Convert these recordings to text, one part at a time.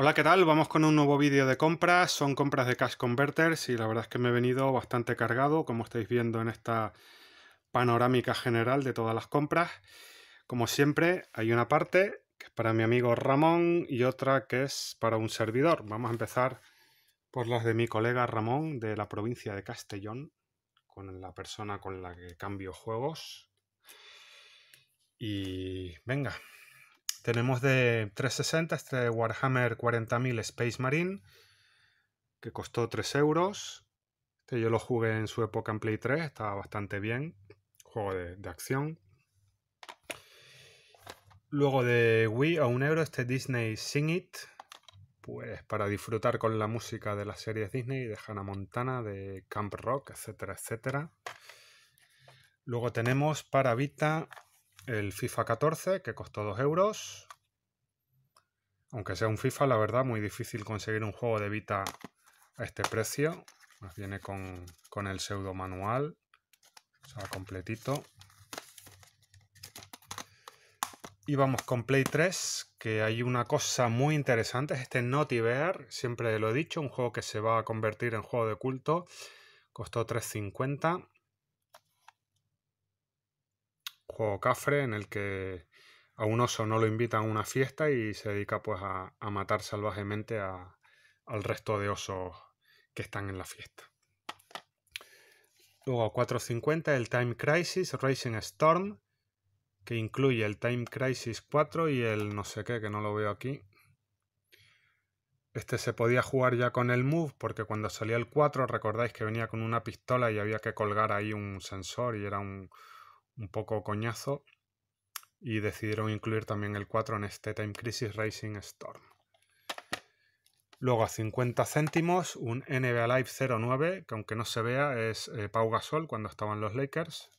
Hola, ¿qué tal? Vamos con un nuevo vídeo de compras. Son compras de Cash Converters y la verdad es que me he venido bastante cargado, como estáis viendo en esta panorámica general de todas las compras. Como siempre, hay una parte que es para mi amigo Ramón y otra que es para un servidor. Vamos a empezar por las de mi colega Ramón de la provincia de Castellón, con la persona con la que cambio juegos. Y venga, tenemos de 360 este Warhammer 40.000 Space Marine, que costó 3 euros. que este yo lo jugué en su época en Play 3, estaba bastante bien. Juego de, acción. Luego de Wii a un euro este Disney Sing It, pues para disfrutar con la música de las series Disney, de Hannah Montana, de Camp Rock, etcétera, etcétera. Luego tenemos para Vita el FIFA 14, que costó 2 euros. Aunque sea un FIFA, la verdad, muy difícil conseguir un juego de Vita a este precio. Nos viene con, con el pseudo manual, o sea, completito. Y vamos con Play 3, que hay una cosa muy interesante, es este Naughty Bear, siempre lo he dicho, un juego que se va a convertir en juego de culto. Costó 3.50 cafre en el que a un oso no lo invitan a una fiesta y se dedica pues a, matar salvajemente a, al resto de osos que están en la fiesta. Luego 4.50 el Time Crisis Racing Storm, que incluye el Time Crisis 4 y el no sé qué, que no lo veo aquí. Este se podía jugar ya con el Move, porque cuando salía el 4 recordáis que venía con una pistola y había que colgar ahí un sensor y era un, un poco coñazo y decidieron incluir también el 4 en este Time Crisis Racing Storm. Luego a 50 céntimos un NBA Live 09, que aunque no se vea es eh, Pau Gasol cuando estaban los Lakers.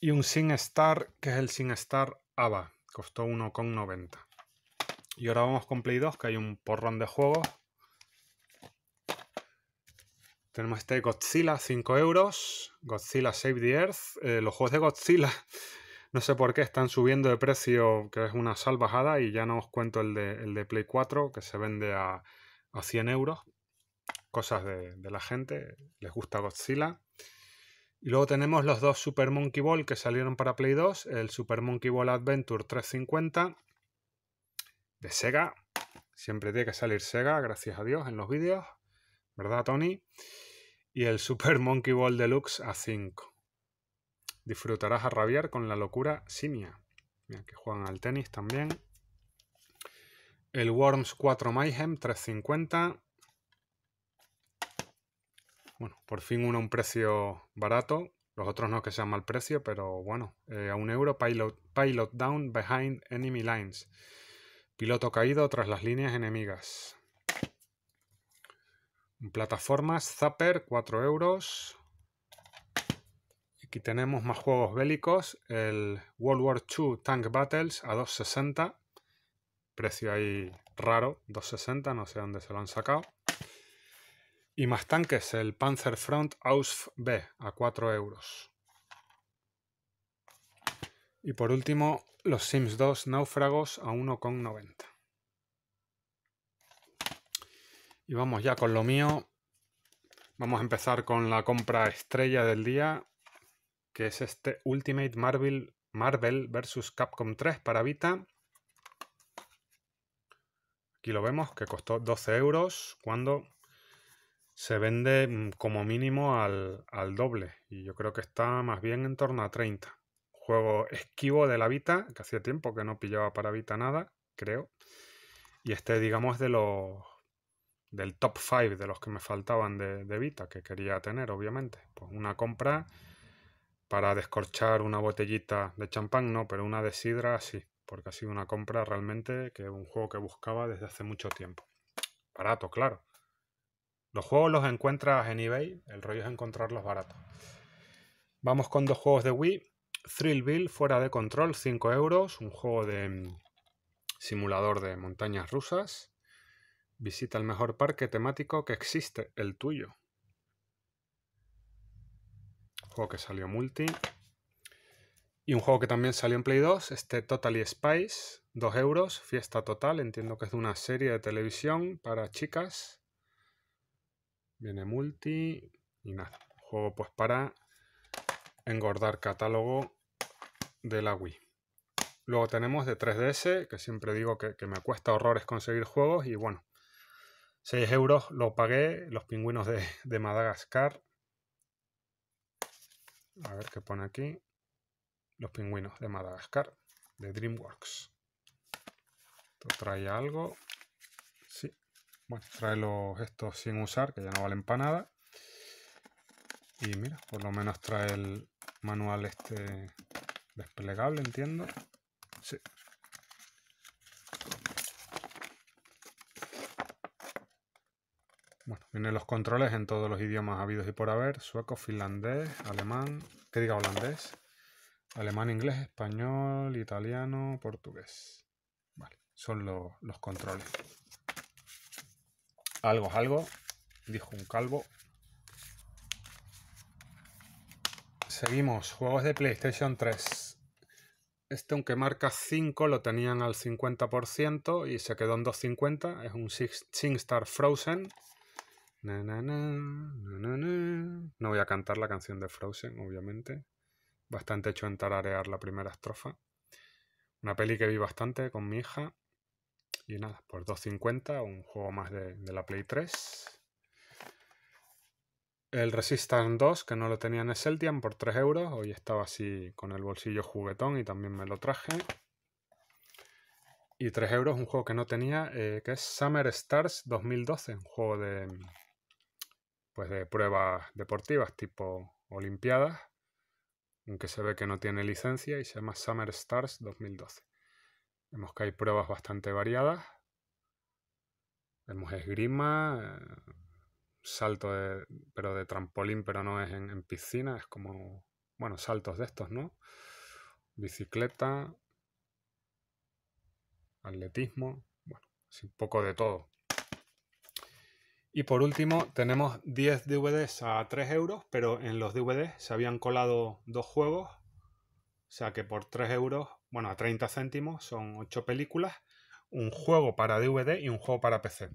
Y un Sin Star, que es el Sin Star ABA, costó 1,90. Y ahora vamos con Play 2, que hay un porrón de juegos. Tenemos este Godzilla, 5 euros. Godzilla Save the Earth. Eh, los juegos de Godzilla, no sé por qué, están subiendo de precio, que es una salvajada. Y ya no os cuento el de, el de Play 4, que se vende a, a 100 euros. Cosas de, de la gente, les gusta Godzilla. Y luego tenemos los dos Super Monkey Ball que salieron para Play 2, el Super Monkey Ball Adventure 350 de Sega. Siempre tiene que salir Sega, gracias a Dios, en los vídeos, ¿verdad, Tony? y el Super Monkey Ball Deluxe a 5. Disfrutarás a rabiar con la locura simia. Mira, que juegan al tenis también. El Worms 4 Mayhem 350. Bueno, por fin uno a un precio barato. Los otros no que sea mal precio, pero bueno, eh, a un euro pilot Down Behind Enemy Lines. Piloto caído tras las líneas enemigas. Plataformas, Zapper, 4 euros. Aquí tenemos más juegos bélicos, el World War II Tank Battles a 2.60, precio ahí raro, 2.60, no sé dónde se lo han sacado. Y más tanques, el Panzer Front Ausf B a 4 euros. Y por último, los Sims 2 Náufragos a 1,90. Y vamos ya con lo mío. Vamos a empezar con la compra estrella del día, que es este Ultimate Marvel, Marvel vs. Capcom 3 para Vita. Aquí lo vemos, que costó 12 euros cuando se vende mm, como mínimo al, al doble. Y yo creo que está más bien en torno a 30. Juego esquivo de la Vita, que hacía tiempo que no pillaba para Vita nada, creo. Y este, digamos, de los del top 5 de los que me faltaban de, de, Vita, que quería tener, obviamente. Pues una compra para descorchar una botellita de champán, no, pero una de sidra sí, porque ha sido una compra realmente que un juego que buscaba desde hace mucho tiempo. Barato, claro. Los juegos los encuentras en eBay, el rollo es encontrarlos baratos. Vamos con dos juegos de Wii. Thrill Bill, fuera de control, 5 euros, un juego de mm, simulador de montañas rusas. Visita el mejor parque temático que existe, el tuyo. Juego que salió multi. Y un juego que también salió en Play 2, este Totally Spice, 2 euros, fiesta total, entiendo que es de una serie de televisión para chicas. Viene multi y nada. Juego pues para engordar catálogo de la Wii. Luego tenemos de 3DS, que siempre digo que, que me cuesta horrores conseguir juegos y bueno, 6 euros lo pagué, los pingüinos de, Madagascar. A ver qué pone aquí. Los pingüinos de Madagascar, de DreamWorks. Esto trae algo. Sí. Bueno, trae los estos sin usar, que ya no valen para nada. Y mira, por lo menos trae el manual este desplegable, entiendo. Sí, Tiene los controles en todos los idiomas habidos y por haber, sueco, finlandés, alemán, que diga holandés, alemán, inglés, español, italiano, portugués. Vale, son los controles. Algo es algo, dijo un calvo. Seguimos, juegos de PlayStation 3. Este, aunque marca 5, lo tenían al 50% y se quedó en 2.50. Es un SingStar Frozen no voy a cantar la canción de Frozen, obviamente. Bastante hecho en tararear la primera estrofa. Una peli que vi bastante con mi hija. Y nada, por 2.50, un juego más de, la Play 3. El Resistance 2, que no lo tenía en Celtian, por 3 euros. Hoy estaba así con el bolsillo juguetón y también me lo traje. Y 3 euros, un juego que no tenía, eh, que es Summer Stars 2012, un juego de, pues de pruebas deportivas tipo Olimpiadas, aunque se ve que no tiene licencia y se llama Summer Stars 2012. Vemos que hay pruebas bastante variadas. Vemos esgrima, eh, salto de, pero de trampolín, pero no es en, en piscina, es como, bueno, saltos de estos, ¿no? Bicicleta, atletismo, bueno, un poco de todo. Y por último, tenemos 10 DVDs a 3 euros, pero en los DVDs se habían colado dos juegos. O sea que por 3 euros, bueno, a 30 céntimos, son 8 películas, un juego para DVD y un juego para PC.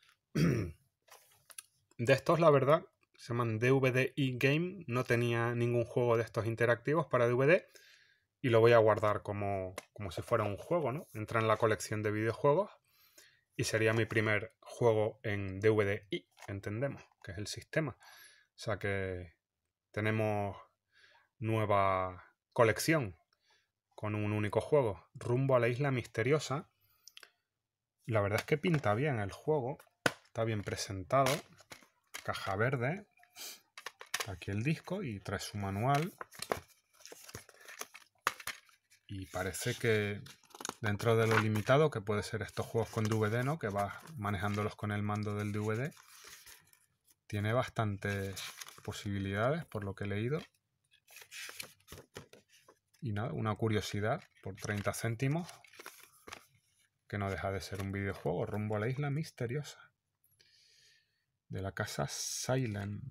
de estos, la verdad, se llaman DVD e Game. No tenía ningún juego de estos interactivos para DVD y lo voy a guardar como, como si fuera un juego, ¿no? Entra en la colección de videojuegos sería mi primer juego en y entendemos, que es el sistema. O sea que tenemos nueva colección con un único juego, Rumbo a la Isla Misteriosa. La verdad es que pinta bien el juego, está bien presentado, caja verde, aquí el disco y trae su manual. Y parece que dentro de lo limitado que puede ser estos juegos con DVD, ¿no? Que vas manejándolos con el mando del DVD. Tiene bastantes posibilidades por lo que he leído. Y nada, una curiosidad por 30 céntimos, que no deja de ser un videojuego, rumbo a la isla misteriosa. De la casa Silent.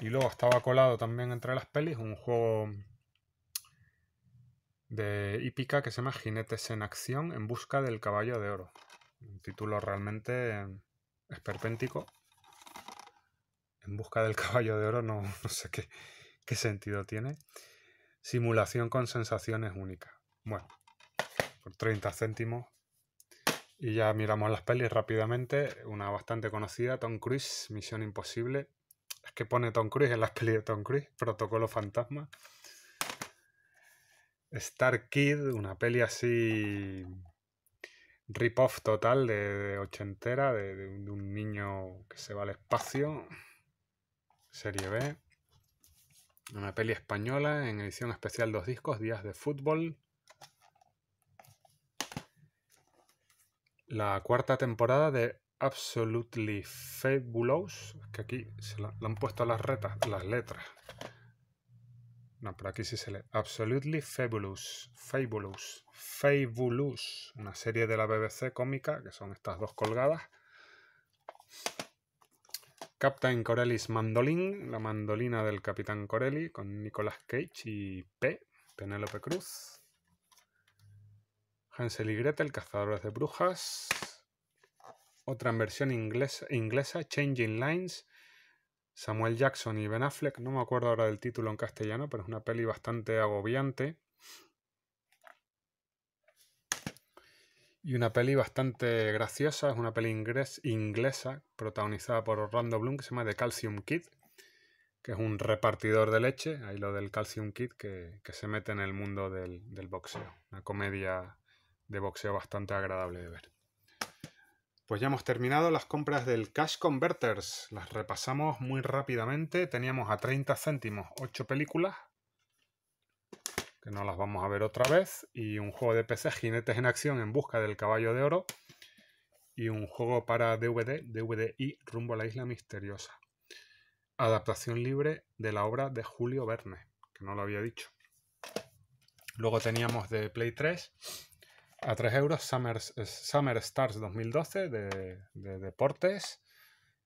Y luego estaba colado también entre las pelis un juego de hípica que se llama Jinetes en Acción en busca del caballo de oro. Un título realmente esperpéntico. En busca del caballo de oro no, sé qué, qué sentido tiene. Simulación con sensaciones únicas. Bueno, por 30 céntimos. Y ya miramos las pelis rápidamente. Una bastante conocida, Tom Cruise, Misión Imposible. Es que pone Tom Cruise en las pelis de Tom Cruise, Protocolo Fantasma. Star Kid, una peli así rip-off total de, ochentera, de, un, niño que se va al espacio, serie B. Una peli española en edición especial dos discos, Días de Fútbol. La cuarta temporada de Absolutely Fabulous, que aquí se la, han puesto las, retas, las letras, no, por aquí sí se lee. Absolutely Fabulous. Fabulous. Fabulous. Una serie de la BBC cómica, que son estas dos colgadas. Captain Corelli's Mandolin, la mandolina del Capitán Corelli, con Nicolas Cage y P, Penélope Cruz. Hansel y Gretel, Cazadores de Brujas. Otra versión inglesa, inglesa Changing Lines, Samuel Jackson y Ben Affleck, no me acuerdo ahora del título en castellano, pero es una peli bastante agobiante. Y una peli bastante graciosa, es una peli inglesa protagonizada por Orlando Bloom que se llama The Calcium Kid, que es un repartidor de leche, ahí lo del Calcium Kid que, se mete en el mundo del boxeo. Una comedia de boxeo bastante agradable de ver. Pues ya hemos terminado las compras del Cash Converters. Las repasamos muy rápidamente. Teníamos a 30 céntimos 8 películas, que no las vamos a ver otra vez, y un juego de PC, Jinetes en Acción en Busca del Caballo de Oro, y un juego para DVD, DVD y Rumbo a la Isla Misteriosa. Adaptación libre de la obra de Julio Verne, que no lo había dicho. Luego teníamos de Play 3 a 3 euros Summer, Summer Stars 2012 de, deportes,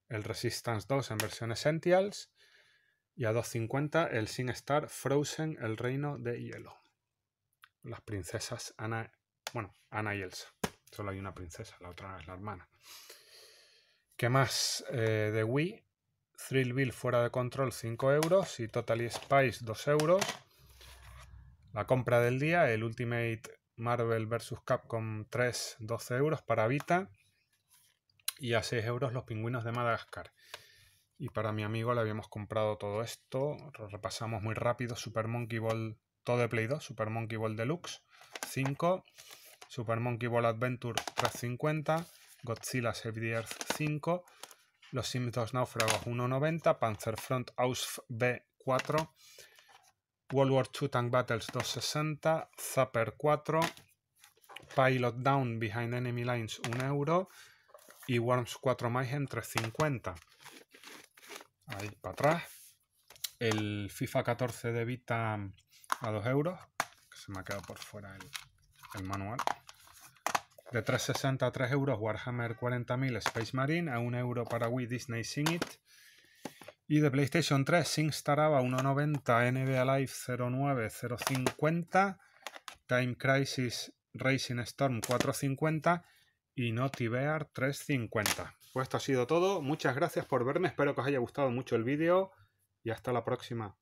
el Resistance 2 en versión Essentials y a 2.50 el Sin Star Frozen, el reino de hielo. Las princesas Ana, bueno, Ana y Elsa. Solo hay una princesa, la otra es la hermana. ¿Qué más? Eh, de Wii, Thrill Bill fuera de control 5 euros y Totally Spice 2 euros. La compra del día, el Ultimate Marvel vs. Capcom 3, 12 euros para Vita y a 6 euros los pingüinos de Madagascar. Y para mi amigo le habíamos comprado todo esto. Lo repasamos muy rápido. Super Monkey Ball, todo de Play 2. Super Monkey Ball Deluxe, 5. Super Monkey Ball Adventure 350. Godzilla Save the Earth 5. Los Sims 2 Náufragos 1.90. Panzer Front Ausf B 4. World War II Tank Battles 260, Zapper 4, Pilot Down Behind Enemy Lines 1 euro y Worms 4 Mayhem 350. Ahí para atrás. El FIFA 14 de Vita a 2 euros. Que se me ha quedado por fuera el, el manual. De 360 a 3 euros Warhammer 40.000 Space Marine. A 1 euro para Wii Disney Sing It. Y de PlayStation 3, SingStaraba 1.90, NBA Live 09050, 0.50, Time Crisis Racing Storm 4.50 y Naughty Bear 3.50. Pues esto ha sido todo. Muchas gracias por verme. Espero que os haya gustado mucho el vídeo y hasta la próxima.